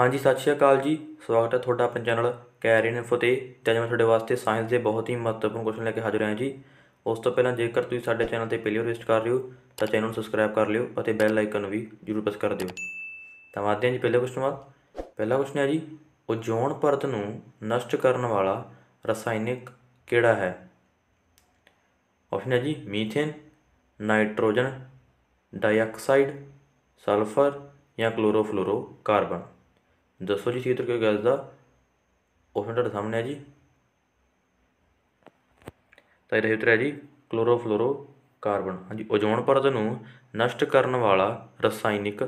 ਹਾਂਜੀ ਸਤਿ ਸ਼੍ਰੀ ਅਕਾਲ ਜੀ ਸਵਾਗਤ ਹੈ ਤੁਹਾਡਾ ਆਪਣੇ ਚੈਨਲ ਕੈਰੀਅਰ ਇਨਫੋ ਤੇ ਅੱਜ ਮੈਂ ਤੁਹਾਡੇ ਵਾਸਤੇ ਸਾਇੰਸ ਦੇ ਬਹੁਤ ਹੀ ਮਹੱਤਵਪੂਰਨ ਕੁਐਸਚਨ ਲੈ ਕੇ ਹਾਜ਼ਰ ਹਾਂ ਜੀ ਉਸ ਤੋਂ ਪਹਿਲਾਂ ਜੇਕਰ ਤੁਸੀਂ ਸਾਡੇ ਚੈਨਲ ਤੇ ਪਹਿਲੀ ਵਾਰ ਵਿਜ਼ਿਟ ਕਰ ਰਹੇ ਹੋ ਤਾਂ ਚੈਨਲ ਨੂੰ ਸਬਸਕ੍ਰਾਈਬ ਕਰ ਲਿਓ ਅਤੇ ਬੈਲ ਆਈਕਨ ਵੀ ਜ਼ਰੂਰ ਪ੍ਰੈਸ ਕਰ ਦਿਓ ਤਾਂ ਵਾਦਦੇ ਹਾਂ ਜੀ ਪਹਿਲੇ ਕੁਐਸਚਨ ਵੱਲ ਪਹਿਲਾ ਕੁਐਸਚਨ ਹੈ ਜੀ ਓਜ਼ੋਨ ਪਰਤ ਨੂੰ ਨਸ਼ਟ ਕਰਨ ਵਾਲਾ ਰਸਾਇਣਿਕ ਕਿਹੜਾ ਹੈ ਆਪਸ਼ਨ ਹੈ ਜੀ ਮੀਥੇਨ ਨਾਈਟ੍ਰੋਜਨ ਡਾਈਆਕਸਾਈਡ ਸਲਫਰ ਜਾਂ ਕਲੋਰੋਫਲੋਰੋ ਕਾਰਬਨ ਦੱਸੋ ਜੀ ਸਹੀ ਤਰੀਕੇ ਗੈਸ ਦਾ ਆਪਸ਼ਨ ਤੁਹਾਡੇ ਸਾਹਮਣੇ ਹੈ ਜੀ ਤਾਂ ਇਹਦਾ ਉੱਤਰ ਹੈ ਜੀ ਕਲੋਰੋਫਲੋਰੋ ਕਾਰਬਨ ਹਾਂਜੀ ਓਜ਼ੋਨ ਪਰਤ ਨੂੰ ਨਸ਼ਟ ਕਰਨ ਵਾਲਾ ਰਸਾਇਣਿਕ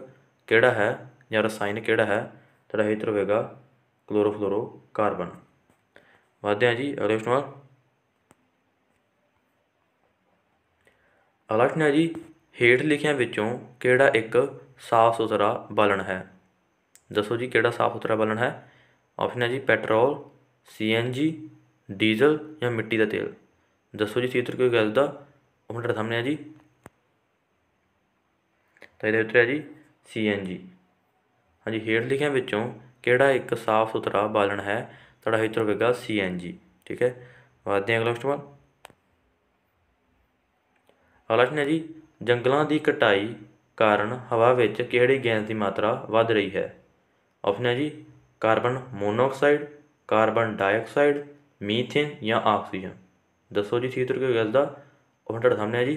ਕਿਹੜਾ ਹੈ ਜਾਂ ਰਸਾਇਣ ਕਿਹੜਾ ਹੈ ਤੁਹਾਡਾ ਉੱਤਰ ਹੋਵੇਗਾ ਕਲੋਰੋਫਲੋਰੋ ਕਾਰਬਨ ਵਾਧਿਆ ਜੀ ਅਗਲੇ ਪ੍ਰਸ਼ਨ ਵੱਲ ਅਗਲਾ ਜੀ ਹੇਠ ਲਿਖਿਆਂ ਵਿੱਚੋਂ ਕਿਹੜਾ ਇੱਕ ਸਾਫ਼ ਸੁਥਰਾ ਬਲਨ ਹੈ ਦੱਸੋ ਜੀ ਕਿਹੜਾ ਸਾਫ ਸੁਥਰਾ ਬਾਲਣ ਹੈ ਆਪਸ਼ਨ ਹੈ ਜੀ ਪੈਟਰੋਲ ਸੀਐਨਜੀ ਡੀਜ਼ਲ ਜਾਂ ਮਿੱਟੀ ਦਾ ਤੇਲ ਦੱਸੋ ਜੀ ਸੀ ਕੋਈ ਗੱਲ ਦਾ ਉਹ ਤੁਹਾਡੇ ਸਾਹਮਣੇ ਹੈ ਜੀ ਤਾਂ ਇਹਦਾ ਉੱਤਰ ਹੈ ਜੀ ਸੀਐਨਜੀ ਹਾਂਜੀ ਹੇਠ ਲਿਖਿਆਂ ਵਿੱਚੋਂ ਕਿਹੜਾ ਇੱਕ ਸਾਫ ਸੁਥਰਾ ਬਾਲਣ ਹੈ ਤੁਹਾਡਾ ਉੱਤਰ ਹੋਵੇਗਾ ਸੀਐਨਜੀ ਠੀਕ ਹੈ ਵਾਦਦੇ ਅਗਲਾ ਕੁਐਸਚਨ ਅਗਲਾ ਕੁਐਸਚਨ ਹੈ ਜੀ ਜੰਗਲਾਂ ਦੀ ਕਟਾਈ ਕਾਰਨ ਹਵਾ ਵਿੱਚ ਕਿਹੜੀ ਗੈਸ ਦੀ ਮਾਤਰਾ ਵੱਧ ਰਹੀ ਹੈ ऑप्शन है जी carbon monoxide carbon dioxide methane ਜਾਂ ਆਕਸੀਜਨ ਦੱਸੋ ਜੀ ਠੀਕ ਤਰੀਕੇ ਗੈਸ ਦਾ ਆਪਣਾ ਤੁਹਾਡੇ ਸਾਹਮਣੇ ਹੈ ਜੀ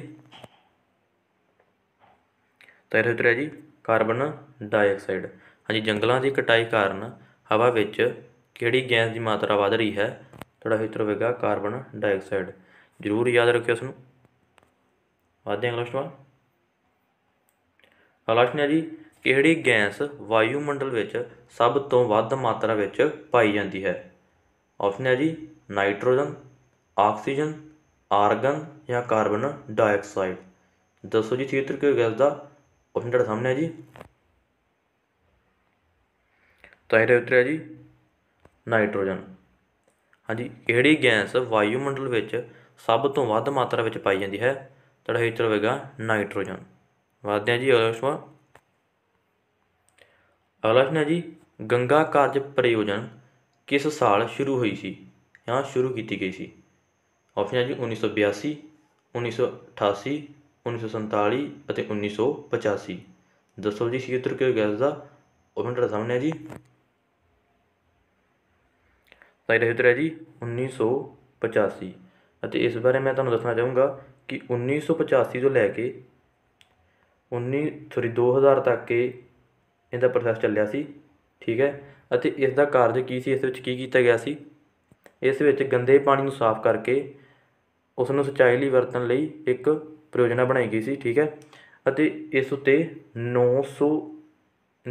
ਤਾਂ ਇਹਦੇ ਉੱਤਰ ਹੈ ਜੀ ਕਾਰਬਨ ਡਾਈਆਕਸਾਈਡ ਹਾਂਜੀ ਜੰਗਲਾਂ ਦੀ ਕਟਾਈ ਕਾਰਨ ਹਵਾ ਵਿੱਚ ਕਿਹੜੀ ਗੈਸ ਦੀ ਮਾਤਰਾ ਵਧ ਰਹੀ ਹੈ ਤੁਹਾਡਾ ਉੱਤਰ ਹੋਵੇਗਾ ਕਾਰਬਨ ਡਾਈਆਕਸਾਈਡ ਜ਼ਰੂਰ ਯਾਦ ਰੱਖਿਓ ਇਸ ਨੂੰ ਵਧਦੇ ਅਗਲਾ ਸਵਾਲ ਅਗਲਾ ਸਵਾਲ ਹੈ ਜੀ ਕਿਹੜੀ ਗੈਸ ਵਾਯੂਮੰਡਲ ਵਿੱਚ ਸਭ ਤੋਂ ਵੱਧ ਮਾਤਰਾ ਵਿੱਚ ਪਾਈ ਜਾਂਦੀ ਹੈ ਆਪਸ਼ਨ ਹੈ ਜੀ ਨਾਈਟ੍ਰੋਜਨ ਆਕਸੀਜਨ ਆਰਗਨ ਜਾਂ ਕਾਰਬਨ ਡਾਈਆਕਸਾਈਡ ਦੱਸੋ ਜੀ ਥੀਏਟਰ ਕਿਉਂ ਗੈਸ ਦਾ ਆਪਸ਼ਨ ਜਿਹੜਾ ਸਾਹਮਣੇ ਹੈ ਜੀ ਤਾਂ ਇਹਦਾ ਉੱਤਰ ਹੈ ਜੀ ਨਾਈਟ੍ਰੋਜਨ ਹਾਂਜੀ ਕਿਹੜੀ ਗੈਸ ਵਾਯੂਮੰਡਲ ਵਿੱਚ ਸਭ ਤੋਂ ਵੱਧ ਮਾਤਰਾ ਵਿੱਚ ਪਾਈ ਜਾਂਦੀ ਹੈ ਤੁਹਾਡਾ ਉੱਤਰ ਹੋਵੇਗਾ ਨਾਈਟ੍ਰੋਜਨ ਵਧਦੇ ਜੀ ਅਗਲਾ ਸਵਾਲ ਅਗਲਾ ਪ੍ਰਸ਼ਨ ਜੀ ਗੰਗਾ ਕਾਰਜ ਪ੍ਰਯੋਜਨ ਕਿਸ ਸਾਲ ਸ਼ੁਰੂ ਹੋਈ ਸੀ ਜਾਂ ਸ਼ੁਰੂ ਕੀਤੀ ਗਈ ਸੀ ਆਪਸ਼ਨ ਹੈ ਜੀ 1982 1988 1947 ਅਤੇ 1985 ਦੱਸੋ ਜੀ ਸਹੀ ਉੱਤਰ ਕੀ ਹੋਏਗਾ ਇਸ ਦਾ ਆਪਸ਼ਨ ਤੁਹਾਡੇ ਸਾਹਮਣੇ ਹੈ ਜੀ ਸਹੀ ਇਹਦਾ ਉੱਤਰ ਹੈ ਜੀ 1985 ਅਤੇ ਇਸ ਬਾਰੇ ਮੈਂ ਤੁਹਾਨੂੰ ਦੱਸਣਾ ਚਾਹੂੰਗਾ ਕਿ 1985 ਤੋਂ ਲੈ ਕੇ 19 ਸੌਰੀ 2000 ਤੱਕ ਕੇ ਇਹਦਾ ਪ੍ਰੋਸੈਸ ਚੱਲਿਆ ਸੀ ਠੀਕ ਹੈ ਅਤੇ ਇਸ ਦਾ ਕਾਰਜ ਕੀ ਸੀ ਇਸ ਵਿੱਚ ਕੀ ਕੀਤਾ ਗਿਆ ਸੀ ਇਸ ਵਿੱਚ ਗੰਦੇ ਪਾਣੀ ਨੂੰ ਸਾਫ਼ ਕਰਕੇ ਉਸ ਨੂੰ ਸਿੰਚਾਈ ਲਈ ਵਰਤਣ ਲਈ ਇੱਕ ਪ੍ਰਯੋਜਨਾ ਬਣਾਈ ਗਈ ਸੀ ਠੀਕ ਹੈ ਅਤੇ ਇਸ ਉੱਤੇ 900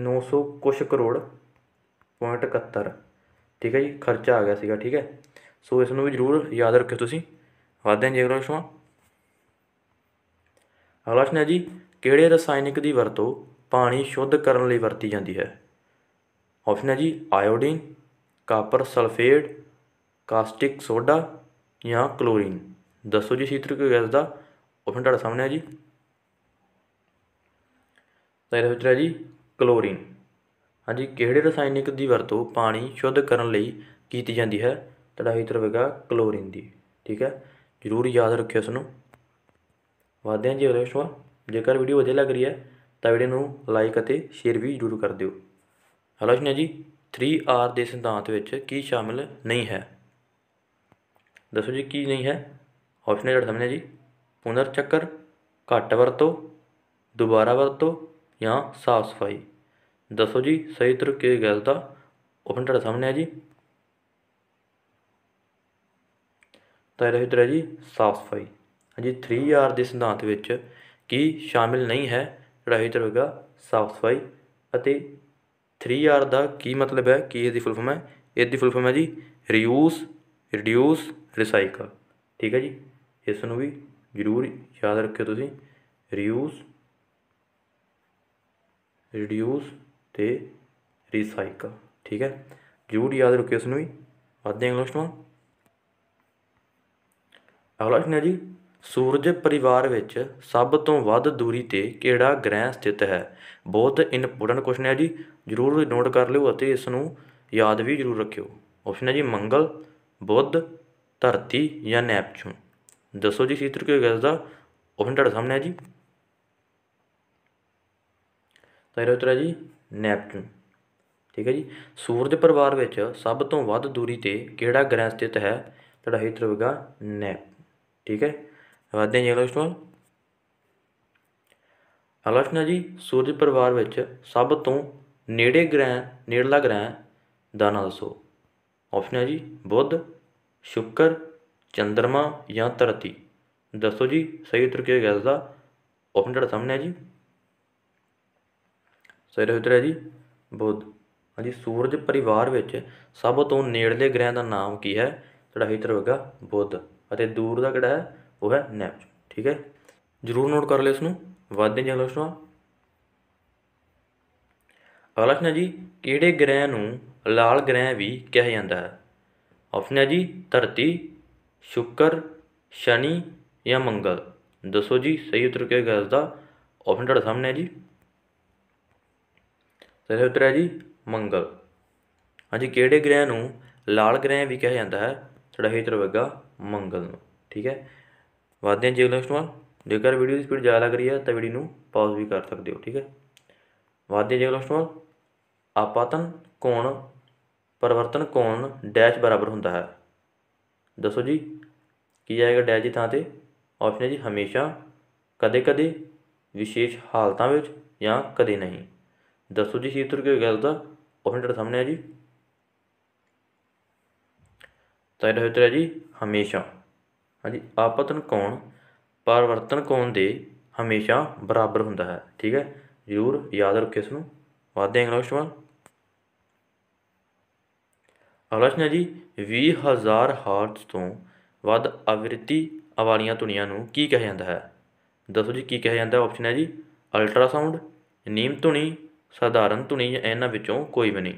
900 ਕੁਛ ਕਰੋੜ ਪੁਆਇੰਟ 71 ਠੀਕ ਹੈ ਜੀ ਖਰਚਾ ਆ ਗਿਆ ਸੀਗਾ ਠੀਕ ਹੈ ਸੋ ਇਸ ਨੂੰ ਵੀ ਜ਼ਰੂਰ ਯਾਦ ਰੱਖਿਓ ਤੁਸੀਂ ਵਾਧਿਆਂ ਜੀ ਅਗਲਾ ਪ੍ਰਸ਼ਨ ਅਗਲਾ ਸ਼ਨਾ ਜੀ ਕਿਹੜੇ ਰਸਾਇਣਿਕ ਦੀ ਵਰਤੋਂ ਪਾਣੀ ਸ਼ੁੱਧ ਕਰਨ ਲਈ ਵਰਤੀ ਜਾਂਦੀ ਹੈ ਆਪਸ਼ਨ ਹੈ ਜੀ iodine copper sulphate caustic soda ਜਾਂ ਕਲੋਰੀਨ ਦੱਸੋ ਜੀ ਸੀਤਰਕ ਗੈਸ ਦਾ ਆਪਸ਼ਨ ਤੁਹਾਡੇ ਸਾਹਮਣੇ ਹੈ ਜੀ ਤਾਂ ਇਹ ਵਿੱਚ ਹੈ ਜੀ ਕਲੋਰੀਨ ਹਾਂਜੀ ਕਿਹੜੇ ਰਸਾਇਣਿਕ ਦੀ ਵਰਤੋਂ ਪਾਣੀ ਸ਼ੁੱਧ ਕਰਨ ਲਈ ਕੀਤੀ ਜਾਂਦੀ ਹੈ ਤੁਹਾਡਾ ਉੱਤਰ ਹੋਵੇਗਾ ਕਲੋਰੀਨ ਦੀ ਠੀਕ ਹੈ ਜ਼ਰੂਰ ਯਾਦ ਰੱਖਿਓ ਇਸ ਨੂੰ ਵਾਦਿਆਂ ਜੀ ਅਗਲੇ ਸ਼ੋਅ ਜੇਕਰ ਵੀਡੀਓ ਵਧੀਆ ਲੱਗ ਰਹੀ ਹੈ ਤਾਂ ਵੀਡੀਓ ਨੂੰ ਲਾਈਕ ਅਤੇ ਸ਼ੇਅਰ ਵੀ ਜ਼ਰੂਰ ਕਰ ਦਿਓ ਹਲੋ ਨਾ ਜੀ 3R ਦੇ ਸਿਧਾਂਤ ਵਿੱਚ ਕੀ ਸ਼ਾਮਿਲ ਨਹੀਂ ਹੈ ਦੱਸੋ ਜੀ ਕੀ ਨਹੀਂ ਹੈ ਆਪਸ਼ਨ ਜਿਹੜਾ ਸਾਹਮਣੇ ਜੀ ਪੁਨਰ ਚੱਕਰ ਘੱਟ ਵਰਤੋ ਦੁਬਾਰਾ ਵਰਤੋ ਜਾਂ ਸਾਫ ਸਫਾਈ ਦੱਸੋ ਜੀ ਸਹੀ ਕੇ ਗੱਲ ਦਾ ਆਪਸ਼ਨ ਤੁਹਾਡੇ ਸਾਹਮਣੇ ਹੈ ਜੀ ਤਾਂ ਇਹਦਾ ਹਿੱਤਰ ਹੈ ਜੀ ਸਾਫ ਸਫਾਈ ਹਾਂਜੀ 3R ਦੇ ਸਿਧਾਂਤ ਵਿੱਚ ਕੀ ਸ਼ਾਮਿਲ ਨਹੀਂ ਹੈ ਰਹਿਤ ਹੋਗਾ ਸਾਫ ਸਫਾਈ ਅਤੇ 3R ਦਾ ਕੀ ਮਤਲਬ ਹੈ ਕੀ ਇਹਦੀ ਫੁੱਲ ਫਾਰਮ ਹੈ ਇਹਦੀ ਫੁੱਲ ਫਾਰਮ ਹੈ ਜੀ ਰਿਊਸ ਰਿਡਿਊਸ ਰੀਸਾਈਕਲ ਠੀਕ ਹੈ ਜੀ ਇਸ ਨੂੰ ਵੀ ਜ਼ਰੂਰ ਯਾਦ ਰੱਖਿਓ ਤੁਸੀਂ ਰਿਊਸ ਰਿਡਿਊਸ ਤੇ ਰੀਸਾਈਕਲ ਠੀਕ ਹੈ ਜ਼ਰੂਰ ਯਾਦ ਰੱਖਿਓ ਇਸ ਨੂੰ ਵੀ ਵਧਦੇ ਅਗਲਾ ਸਟੂਡੈਂਟ ਅਗਲਾ ਸਟੂਡੈਂਟ ਹੈ ਜੀ ਸੂਰਜ ਪਰਿਵਾਰ ਵਿੱਚ ਸਭ ਤੋਂ ਵੱਧ ਦੂਰੀ 'ਤੇ ਕਿਹੜਾ ਗ੍ਰਹਿ ਸਥਿਤ ਹੈ ਬਹੁਤ ਇੰਪੋਰਟੈਂਟ ਕੁਐਸਚਨ ਹੈ ਜੀ ਜ਼ਰੂਰ ਨੋਟ ਕਰ ਲਿਓ ਅਤੇ ਇਸ ਨੂੰ ਯਾਦ ਵੀ ਜ਼ਰੂਰ ਰੱਖਿਓ ਆਪਸ਼ਨ ਹੈ ਜੀ ਮੰਗਲ ਬੁੱਧ ਧਰਤੀ ਜਾਂ ਨੈਪਚੂਨ ਦੱਸੋ ਜੀ ਸੀਤਰ ਕਿਉਂ ਗੈਸ ਦਾ ਆਪਸ਼ਨ ਤੁਹਾਡੇ ਸਾਹਮਣੇ ਹੈ ਜੀ ਤਾਂ ਉੱਤਰ ਹੈ ਜੀ ਨੈਪਚੂਨ ਠੀਕ ਹੈ ਜੀ ਸੂਰਜ ਪਰਿਵਾਰ ਵਿੱਚ ਸਭ ਤੋਂ ਵੱਧ ਦੂਰੀ ਤੇ ਕਿਹੜਾ ਗ੍ਰਹਿ ਸਥਿਤ ਹੈ ਤੁਹਾਡਾ ਹੀ ਉੱਤਰ ਹੋਵੇਗਾ ਨੈਪ ਠੀਕ ਹੈ ਵਧਦੇ ਹਾਂ ਜੀ ਅਗਲਾ ਜੀ ਸੂਰਜ ਪਰਿਵਾਰ ਵਿੱਚ ਸਭ ਤੋਂ ਨੇੜੇ ਗ੍ਰਹਿ ਨੇੜਲਾ ਗ੍ਰਹਿ ਦਾ ਨਾਮ ਦੱਸੋ ਆਪਸ਼ਨ ਹੈ ਜੀ ਬੁੱਧ ਸ਼ੁੱਕਰ ਚੰ드ਰਮਾ ਜਾਂ ਧਰਤੀ ਦੱਸੋ ਜੀ ਸਹੀ ਉੱਤਰ ਕੀ ਹੈ ਇਸ ਦਾ ਆਪਸ਼ਨ ਤੁਹਾਡੇ ਸਾਹਮਣੇ ਹੈ ਜੀ ਸਹੀ ਉੱਤਰ ਹੈ ਜੀ ਬੁੱਧ ਹਾਂਜੀ ਸੂਰਜ ਪਰਿਵਾਰ ਵਿੱਚ ਸਭ ਤੋਂ ਨੇੜਲੇ ਗ੍ਰਹਿ ਦਾ ਨਾਮ ਕੀ ਹੈ ਤੁਹਾਡਾ ਹੀ ਉੱਤਰ ਹੋਗਾ ਬੁੱਧ ਅਤੇ ਦੂਰ ਦਾ ਕਿਹੜਾ ਹੈ ਉਹ ਹੈ है ਠੀਕ ਹੈ ਜਰੂਰ ਨੋਟ ਕਰ ਲਿਓ ਇਸ ਨੂੰ ਵਾਧੇ ਜਾਂ ਅਗਲਾ ਆਲੋਚਨਾ ਜੀ ਕਿਹੜੇ ਗ੍ਰਹਿ ਨੂੰ ਲਾਲ ਗ੍ਰਹਿ ਵੀ ਕਿਹਾ ਜਾਂਦਾ ਹੈ ਆਪਸ਼ਨ ਹੈ ਜੀ ਧਰਤੀ ਸ਼ੁੱਕਰ ਸ਼ਨੀ ਜਾਂ ਮੰਗਲ ਦੱਸੋ ਜੀ ਸਹੀ ਉੱਤਰ ਕਿਹੜਾ ਹੈ ਦਾ ਆਪਸ਼ਨ ਤੁਹਾਡੇ ਸਾਹਮਣੇ ਹੈ ਜੀ ਸਹੀ ਉੱਤਰ ਹੈ ਜੀ ਮੰਗਲ ਹਾਂਜੀ ਕਿਹੜੇ ਗ੍ਰਹਿ ਨੂੰ ਲਾਲ ਗ੍ਰਹਿ ਵੀ ਕਿਹਾ ਜਾਂਦਾ ਹੈ ਤੁਹਾਡਾ ਹੀ ਉੱਤਰ ਹੋਵੇਗਾ ਮੰਗਲ ਨੂੰ ਠੀਕ ਹੈ ਵਾਧਦੇ ਹਾਂ ਜੀ ਅਗਲੇ ਕਸਟਮਰ ਜੇਕਰ ਵੀਡੀਓ ਦੀ ਸਪੀਡ ਜ਼ਿਆਦਾ ਲੱਗ ਰਹੀ ਹੈ ਤਾਂ ਵੀਡੀਓ ਨੂੰ ਪਾਜ਼ ਵੀ ਕਰ ਸਕਦੇ ਹੋ ਠੀਕ ਹੈ ਵਾਧਦੇ ਜੇ ਜੀ ਅਗਲੇ ਆਪਾਤਨ ਕੋਣ ਪਰਿਵਰਤਨ ਕੋਣ ਡੈਸ਼ ਬਰਾਬਰ ਹੁੰਦਾ ਹੈ ਦੱਸੋ ਜੀ ਕੀ ਆਏਗਾ ਡੈਸ਼ ਦੀ ਥਾਂ ਤੇ ਆਪਸ਼ਨ ਹੈ ਜੀ ਹਮੇਸ਼ਾ ਕਦੇ ਕਦੇ ਵਿਸ਼ੇਸ਼ ਹਾਲਤਾਂ ਵਿੱਚ ਜਾਂ ਕਦੇ ਨਹੀਂ ਦੱਸੋ ਜੀ ਉੱਤਰ ਕੀ ਗੱਲ ਦਾ ਆਪਸ਼ਨ ਤੁਹਾਡੇ ਸਾਹਮਣੇ ਹੈ ਜੀ ਤਾਂ ਇਹਦਾ ਉੱਤਰ ਹੈ ਜੀ ਹਮੇਸ਼ਾ ਹਾਂਜੀ ਆਪਤਨ ਕੋਣ ਪਰਵਰਤਨ ਕੋਣ ਦੇ ਹਮੇਸ਼ਾ ਬਰਾਬਰ ਹੁੰਦਾ ਹੈ ਠੀਕ ਹੈ ਜ਼ਰੂਰ ਯਾਦ ਰੱਖਿਓ ਇਸ ਨੂੰ ਵਾਧੇ ਅਗਲਾ ਸਵਾਲ ਅਗਲਾ ਸਵਾਲ ਜੀ 20000 ਹਰਟਜ਼ ਤੋਂ ਵੱਧ ਆਵਰਤੀ ਵਾਲੀਆਂ ਧੁਨੀਆਂ ਨੂੰ ਕੀ ਕਿਹਾ ਜਾਂਦਾ ਹੈ ਦੱਸੋ ਜੀ ਕੀ ਕਿਹਾ ਜਾਂਦਾ ਹੈ ਆਪਸ਼ਨ ਹੈ ਜੀ ਅਲਟਰਾਸਾਊਂਡ ਨੀਮ ਧੁਨੀ ਸਾਧਾਰਨ ਧੁਨੀ ਜਾਂ ਇਹਨਾਂ ਵਿੱਚੋਂ ਕੋਈ ਵੀ ਨਹੀਂ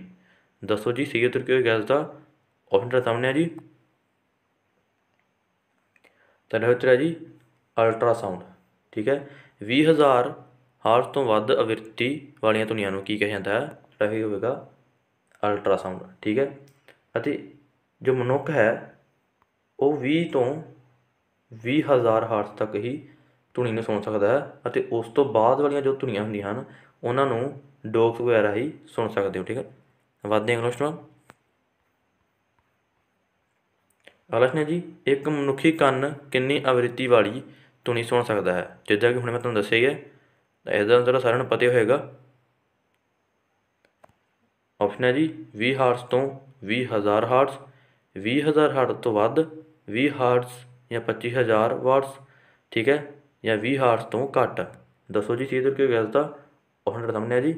ਦੱਸੋ ਜੀ ਸਹੀ ਉੱਤਰ ਕੀ ਹੋਏਗਾ ਇਸ ਦਾ ਆਪਸ਼ਨ ਸਾਹਮਣੇ ਹੈ ਜੀ ਤਨਹਤਰਾ ਜੀ ਅਲਟਰਾਸਾਊਂਡ ਠੀਕ ਹੈ 20000 ਹਾਰਸ ਤੋਂ ਵੱਧ ਅਵਿਰਤੀ ਵਾਲੀਆਂ ਧੁਨੀਆਂ ਨੂੰ ਕੀ ਕਿਹਾ ਜਾਂਦਾ ਹੈ ਜਿਹੜਾ ਇਹ ਹੋਵੇਗਾ ਅਲਟਰਾਸਾਊਂਡ ਠੀਕ ਹੈ ਅਤੇ ਜੋ ਮਨੁੱਖ ਹੈ ਉਹ 20 ਤੋਂ 20000 ਹਾਰਸ ਤੱਕ ਹੀ ਧੁਨੀ ਨੂੰ ਸੁਣ ਸਕਦਾ ਹੈ ਅਤੇ ਉਸ ਤੋਂ ਬਾਅਦ ਵਾਲੀਆਂ ਜੋ ਧੁਨੀਆਂ ਹੁੰਦੀਆਂ ਹਨ ਉਹਨਾਂ ਨੂੰ ਡੋਕਸ ਵਗੈਰਾ ਹੀ ਸੁਣ ਸਕਦੇ ਹੋ ਠੀਕ ਹੈ ਵਾਦਿਆਂ ਕਲੋਸ਼ਟਰਮ ਅਗਲਾ ਜੀ ਇੱਕ ਮਨੁੱਖੀ ਕੰਨ ਕਿੰਨੀ ਆਵਿਰਤੀ ਵਾਲੀ ਧੁਨੀ ਸੁਣ ਸਕਦਾ ਹੈ ਜਿੱਦਾਂ ਕਿ ਹੁਣ ਮੈਂ ਤੁਹਾਨੂੰ ਦੱਸਿਆ ਹੈ ਤਾਂ ਇਸ ਦਾ ਅੰਦਰ ਸਾਰਿਆਂ ਨੂੰ ਪਤਾ ਹੋਏਗਾ ਆਪਸ਼ਨ ਹੈ ਜੀ 20 ਹਰਟਸ ਤੋਂ 20000 ਹਰਟਸ 20000 ਹਰਟਸ ਤੋਂ ਵੱਧ 20 ਹਰਟਸ ਜਾਂ 25000 ਵਾਟਸ ਠੀਕ ਹੈ ਜਾਂ 20 ਹਰਟਸ ਤੋਂ ਘੱਟ ਦੱਸੋ ਜੀ ਸੀਧਰ ਕਿਉਂ ਗਿਆ ਦਾ ਆਪਸ਼ਨ ਦਾ ਹੈ ਜੀ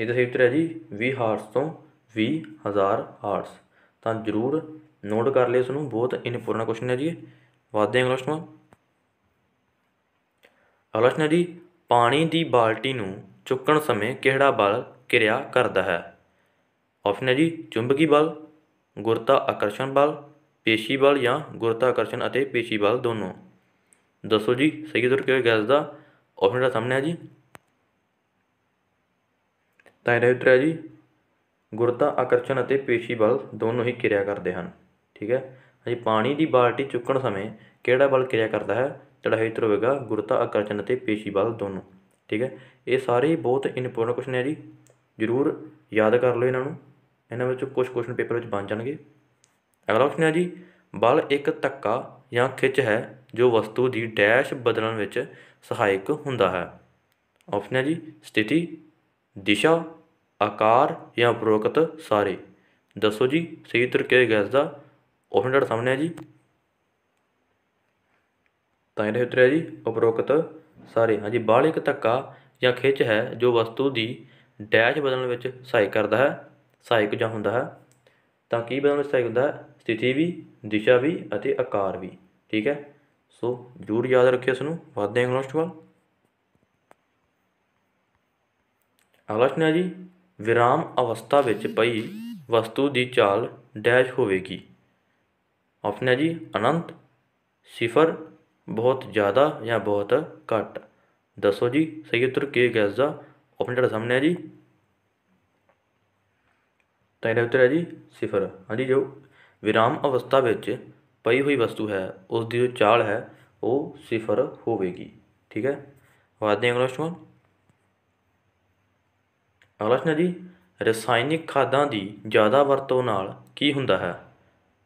ਇਹਦਾ ਸਹੀ ਉੱਤਰ ਹੈ ਜੀ 20 ਹਰਟਸ ਤੋਂ 20000 ਹਜ਼ਾਰ ਆਰਟਸ ਤਾਂ ਜ਼ਰੂਰ ਨੋਟ ਕਰ ਲਿਓ ਇਸ ਨੂੰ ਬਹੁਤ ਇੰਪੋਰਟੈਂਟ ਕੁਐਸਚਨ ਹੈ ਜੀ ਵਾਧੇ ਅਗਲਾ ਸਵਾਲ ਅਗਲਾ ਸਵਾਲ ਜੀ ਪਾਣੀ ਦੀ ਬਾਲਟੀ ਨੂੰ ਚੁੱਕਣ ਸਮੇਂ ਕਿਹੜਾ ਬਲ ਕਿਰਿਆ ਕਰਦਾ ਹੈ ਆਪਸ਼ਨ ਹੈ ਜੀ ਚੁੰਬਕੀ ਬਲ ਗੁਰਤਾ ਆਕਰਸ਼ਣ ਬਲ ਪੇਸ਼ੀ ਬਲ ਜਾਂ ਗੁਰਤਾ ਆਕਰਸ਼ਣ ਅਤੇ ਪੇਸ਼ੀ ਬਲ ਦੋਨੋਂ ਦੱਸੋ ਜੀ ਸਹੀ ਉੱਤਰ ਕਿਹੜਾ ਗੈਸ ਦਾ ਆਪਸ਼ਨ ਦਾ ਸਾਹਮਣੇ ਹੈ ਜੀ ਤਾਂ ਇਹਦਾ ਉੱਤਰ ਹੈ ਜੀ ਗੁਰਦਾ ਆਕਰਸ਼ਣ ਅਤੇ ਪੇਸ਼ੀ ਬਲ ਦੋਨੋਂ ਹੀ ਕਿਰਿਆ ਕਰਦੇ ਹਨ ਠੀਕ ਹੈ ਹਾਂਜੀ ਪਾਣੀ ਦੀ ਬਾਲਟੀ ਚੁੱਕਣ ਸਮੇਂ ਕਿਹੜਾ ਬਲ ਕਿਰਿਆ ਕਰਦਾ ਹੈ ਚੜਾਹੇਤਰ ਹੋਵੇਗਾ ਗੁਰਤਾ ਆਕਰਸ਼ਣ ਅਤੇ ਪੇਸ਼ੀ ਬਲ ਦੋਨੋਂ ਠੀਕ ਹੈ ਇਹ ਸਾਰੇ ਬਹੁਤ ਇੰਪੋਰਟੈਂਟ ਕੁਐਸਚਨ ਹੈ ਜੀ ਜ਼ਰੂਰ ਯਾਦ ਕਰ ਲਓ ਇਹਨਾਂ ਨੂੰ ਇਹਨਾਂ ਵਿੱਚੋਂ ਕੁਝ ਕੁਐਸਚਨ ਪੇਪਰ ਵਿੱਚ ਬਣ ਜਾਣਗੇ ਅਗਲਾ ਕੁਐਸਚਨ ਹੈ ਜੀ ਬਲ ਇੱਕ ਤੱਕਾ ਜਾਂ ਖਿੱਚ ਹੈ ਜੋ ਵਸਤੂ ਦੀ ਡੈਸ਼ ਬਦਲਣ ਵਿੱਚ ਸਹਾਇਕ ਹੁੰਦਾ ਹੈ ਆਪਸ਼ਨ ਹੈ ਜੀ ਸਥਿਤੀ ਦਿਸ਼ਾ ਆਕਾਰ ਜਾਂ ਉਪਰੋਕਤ ਸਾਰੇ ਦੱਸੋ ਜੀ ਸਹੀ ਤਰੀਕੇ ਗੈਸ ਦਾ ਆਪਸ਼ਨ ਡਰ ਸਾਹਮਣੇ ਹੈ ਜੀ ਤਾਂ ਇਹਦਾ ਉੱਤਰ ਹੈ ਜੀ ਉਪਰੋਕਤ ਸਾਰੇ ਹਾਂਜੀ ਬਾਲ ਇੱਕ ਧੱਕਾ ਜਾਂ ਖਿੱਚ ਹੈ ਜੋ ਵਸਤੂ ਦੀ ਡੈਸ਼ ਬਦਲਣ ਵਿੱਚ ਸਹਾਇਕ ਕਰਦਾ ਹੈ ਸਹਾਇਕ ਜਾਂ ਹੁੰਦਾ ਹੈ ਤਾਂ ਕੀ ਬਦਲਣ ਵਿੱਚ ਸਹਾਇਕ ਹੁੰਦਾ ਹੈ ਸਥਿਤੀ ਵੀ ਦਿਸ਼ਾ ਵੀ ਅਤੇ ਆਕਾਰ ਵੀ ਠੀਕ ਹੈ ਸੋ ਜ਼ਰੂਰ ਯਾਦ ਰੱਖਿਓ ਇਸ ਨੂੰ ਵੱਧਦੇ ਹਾਂ ਨੈਕਸਟ ਅਗਲਾ ਹੈ ਜੀ विराम अवस्था में पई वस्तु की चाल डैश होगी ऑप्शन है जी अनंत सिफर बहुत ज़्यादा या बहुत घट दसो जी सही उत्तर के गैसा ऑप्शन जरा सामने जी तो यह उत्तर है जी सिफर हाँ जी जो विराम अवस्था में पई हुई वस्तु है उसकी जो चाल है वह सिफर होगी ठीक है वादे अगला क्वेश्चन ਅਗਲਾ ਪ੍ਰਸ਼ਨ ਜੀ ਰਸਾਇਣਿਕ ਖਾਦਾਂ ਦੀ ਜ਼ਿਆਦਾ ਵਰਤੋਂ ਨਾਲ ਕੀ ਹੁੰਦਾ ਹੈ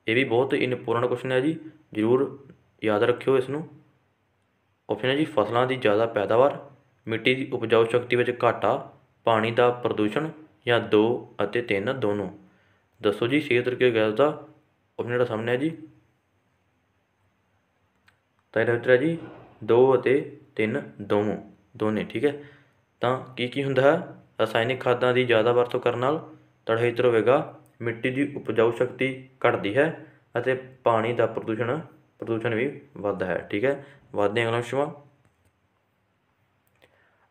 ਇਹ ਵੀ ਬਹੁਤ ਇੰਪੋਰਟੈਂਟ ਕੁਐਸਚਨ ਹੈ ਜੀ ਜ਼ਰੂਰ ਯਾਦ ਰੱਖਿਓ ਇਸ ਨੂੰ ਆਪਸ਼ਨ ਹੈ ਜੀ ਫਸਲਾਂ ਦੀ ਜ਼ਿਆਦਾ ਪੈਦਾਵਾਰ ਮਿੱਟੀ ਦੀ ਉਪਜਾਊ ਸ਼ਕਤੀ ਵਿੱਚ ਘਾਟਾ ਪਾਣੀ ਦਾ ਪ੍ਰਦੂਸ਼ਣ ਜਾਂ 2 ਅਤੇ 3 ਦੋਨੋਂ ਦੱਸੋ ਜੀ ਛੇ ਤਰੀਕੇ ਗੈਸ ਦਾ ਆਪਸ਼ਨ ਜਿਹੜਾ ਸਾਹਮਣੇ ਹੈ ਜੀ ਤਾਂ ਇਹਦਾ ਉੱਤਰ ਹੈ ਜੀ 2 ਅਤੇ 3 ਦੋਨੋਂ ਦੋਨੇ ਠੀਕ ਹੈ ਤਾਂ ਕੀ ਕੀ ਹੁੰਦਾ ਹੈ ਰਸਾਇਣਿਕ ਖਾਦਾਂ ਦੀ ਜ਼ਿਆਦਾ ਵਰਤੋਂ ਕਰਨ ਨਾਲ ਤੜਹੇਤਰ ਹੋਵੇਗਾ ਮਿੱਟੀ ਦੀ ਉਪਜਾਊ ਸ਼ਕਤੀ ਘਟਦੀ ਹੈ ਅਤੇ ਪਾਣੀ ਦਾ ਪ੍ਰਦੂਸ਼ਣ ਪ੍ਰਦੂਸ਼ਣ ਵੀ ਵੱਧਦਾ ਹੈ ਠੀਕ ਹੈ ਵੱਧਦੇ ਅਗਲਾ ਸ਼ਵਾ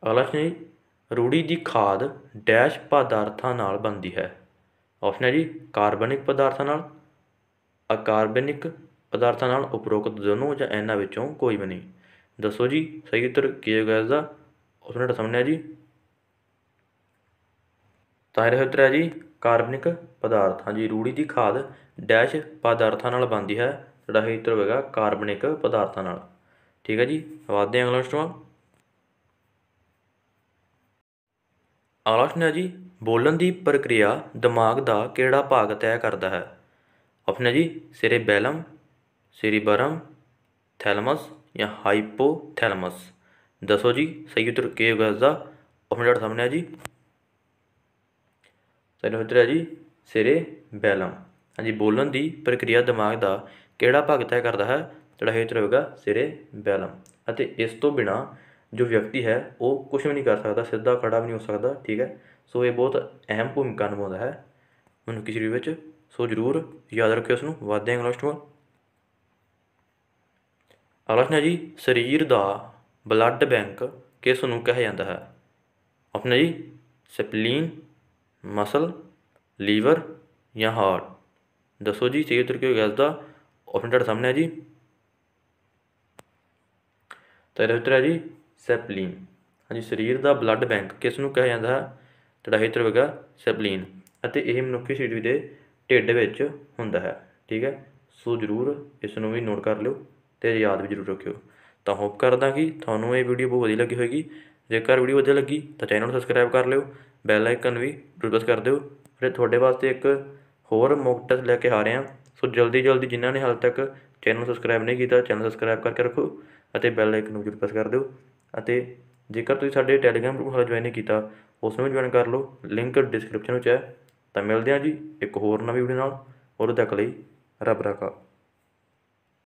ਅਗਲਾ ਸ਼ਨੀ ਰੂੜੀ ਦੀ ਖਾਦ ਡੈਸ਼ ਪਦਾਰਥਾਂ ਨਾਲ ਬਣਦੀ ਹੈ ਆਪਸ਼ਨ ਹੈ ਜੀ ਕਾਰਬਨਿਕ ਪਦਾਰਥਾਂ ਨਾਲ ਅਕਾਰਬਨਿਕ ਪਦਾਰਥਾਂ ਨਾਲ ਉਪਰੋਕਤ ਦੋਨੋਂ ਜਾਂ ਇਹਨਾਂ ਵਿੱਚੋਂ ਕੋਈ ਵੀ ਨਹੀਂ ਦੱਸੋ ਜੀ ਸਹੀ ਉੱਤਰ ਕੀ ਹੋਏਗਾ ਇਸ ਦਾ ਆਪਸ਼ਨ ਸਾਹਮਣੇ ਹੈ ਜੀ ਤਾਂ ਇਹਦਾ ਉੱਤਰ ਹੈ ਜੀ ਕਾਰਬਨਿਕ ਪਦਾਰਥ ਹਾਂਜੀ ਰੂੜੀ ਦੀ ਖਾਦ ਡੈਸ਼ ਪਦਾਰਥਾਂ ਨਾਲ ਬਣਦੀ ਹੈ ਜਿਹੜਾ ਇਹ ਉੱਤਰ ਹੋਵੇਗਾ ਕਾਰਬਨਿਕ ਪਦਾਰਥਾਂ ਨਾਲ ਠੀਕ ਹੈ ਜੀ ਵਾਧੇ ਅਗਲਾ ਸਟਵਾ ਆਲੋਚਨਾ ਜੀ ਬੋਲਣ ਦੀ ਪ੍ਰਕਿਰਿਆ ਦਿਮਾਗ ਦਾ ਕਿਹੜਾ ਭਾਗ ਤੈਅ ਕਰਦਾ ਹੈ ਆਪਸ਼ਨ ਜੀ ਸੇਰੇਬੈਲਮ ਸੇਰੀਬਰਮ ਥੈਲਮਸ ਜਾਂ ਹਾਈਪੋਥੈਲਮਸ ਦੱਸੋ ਜੀ ਸਹੀ ਉੱਤਰ ਕੀ ਹੋਗਾ ਇਸ ਦਾ ਆਪਸ਼ਨ ਸਾਹਮਣੇ ਆ ਜੀ ਤਾਂ ਉੱਤਰ ਜੀ ਸਿਰੇ ਬੈਲਮ ਹਾਂਜੀ ਬੋਲਣ ਦੀ ਪ੍ਰਕਿਰਿਆ ਦਿਮਾਗ ਦਾ ਕਿਹੜਾ ਭਾਗ ਤੈਅ ਕਰਦਾ ਹੈ ਜਿਹੜਾ ਹੈ ਉੱਤਰ ਹੋਵੇਗਾ ਸਿਰੇ ਬੈਲਮ ਅਤੇ ਇਸ ਤੋਂ ਬਿਨਾ ਜੋ ਵਿਅਕਤੀ ਹੈ ਉਹ ਕੁਝ ਵੀ ਨਹੀਂ ਕਰ ਸਕਦਾ ਸਿੱਧਾ ਖੜਾ ਵੀ ਨਹੀਂ ਹੋ ਸਕਦਾ ਠੀਕ ਹੈ ਸੋ ਇਹ ਬਹੁਤ ਅਹਿਮ ਭੂਮਿਕਾ ਨਿਭਾਉਂਦਾ ਹੈ ਮਨੁੱਖੀ ਸਰੀਰ ਵਿੱਚ ਸੋ ਜ਼ਰੂਰ ਯਾਦ ਰੱਖਿਓ ਇਸ ਨੂੰ ਵਾਧਿਆ ਇੰਗਲਿਸ਼ਟੂਲ ਆਲੋਚਨਾ ਜੀ ਸਰੀਰ ਦਾ ਬਲੱਡ ਬੈਂਕ ਕਿਸ ਨੂੰ ਕਿਹਾ ਜਾਂਦਾ ਹੈ ਆਪਣਾ ਜੀ ਸਪਲੀਨ ਮਸਲ ਲੀਵਰ ਜਾਂ ਹਾਰਟ ਦੱਸੋ ਜੀ ਸਹੀ ਉੱਤਰ ਕੀ ਹੋਏਗਾ ਇਸ ਦਾ ਆਪਸ਼ਨ ਤੁਹਾਡੇ ਸਾਹਮਣੇ ਹੈ ਜੀ ਤਾਂ ਇਹਦਾ ਉੱਤਰ ਹੈ ਜੀ ਸੈਪਲੀਨ ਹਾਂਜੀ ਸਰੀਰ ਦਾ ਬਲੱਡ ਬੈਂਕ ਕਿਸ ਨੂੰ ਕਿਹਾ ਜਾਂਦਾ ਹੈ ਤੁਹਾਡਾ ਉੱਤਰ ਹੋਏਗਾ ਸੈਪਲੀਨ ਅਤੇ ਇਹ ਮਨੁੱਖੀ ਸਰੀਰ ਦੇ ਢਿੱਡ ਵਿੱਚ ਹੁੰਦਾ ਹੈ ਠੀਕ ਹੈ ਸੋ ਜ਼ਰੂਰ ਇਸ ਨੂੰ ਵੀ ਨੋਟ ਕਰ ਲਿਓ ਤੇ ਯਾਦ ਵੀ ਜ਼ਰੂਰ ਰੱਖਿਓ ਤਾਂ ਹੋਪ ਕਰਦਾ ਕਿ ਤੁਹਾਨੂੰ ਇਹ ਵੀਡੀਓ ਬਹੁਤ ਵਧੀਆ ਲੱਗੀ ਹੋਵੇਗੀ ਜੇਕਰ ਵੀਡੀਓ ਵਧੀਆ ਲੱਗੀ ਤਾਂ ਚੈਨਲ ਨੂੰ ਸਬਸਕ੍ਰਾਈਬ ਕਰ ਲਿਓ ਬੈਲ ਆਈਕਨ ਵੀ ਪ੍ਰੈਸ ਕਰ ਦਿਓ ਫਿਰ ਤੁਹਾਡੇ ਵਾਸਤੇ ਇੱਕ ਹੋਰ ਮੁਕਤ ਲੈ ਕੇ ਆ ਰਹੇ ਹਾਂ ਸੋ ਜਲਦੀ ਜਲਦੀ ਜਿਨ੍ਹਾਂ ਨੇ ਹਾਲ ਤੱਕ ਚੈਨਲ ਨੂੰ ਸਬਸਕ੍ਰਾਈਬ ਨਹੀਂ ਕੀਤਾ ਚੈਨਲ ਸਬਸਕ੍ਰਾਈਬ ਕਰਕੇ ਰੱਖੋ ਅਤੇ ਬੈਲ ਆਈਕਨ ਨੂੰ ਪ੍ਰੈਸ ਕਰ ਦਿਓ ਅਤੇ ਜੇਕਰ ਤੁਸੀਂ ਸਾਡੇ ਟੈਲੀਗ੍ਰਾਮ ਗਰੁੱਪ ਹਾਲੇ ਜੁਆਇਨ ਨਹੀਂ ਕੀਤਾ ਉਸ ਨੂੰ ਵੀ ਜੁਆਇਨ ਕਰ ਲਓ ਲਿੰਕ ਡਿਸਕ੍ਰਿਪਸ਼ਨ ਵਿੱਚ ਹੈ ਤਾਂ ਮਿਲਦੇ ਹਾਂ ਜੀ ਇੱਕ ਹੋਰ ਨਵੀਂ ਵੀਡੀਓ ਨਾਲ ਉਦੋਂ ਤੱਕ ਲਈ ਰੱਬ ਰਾਖਾ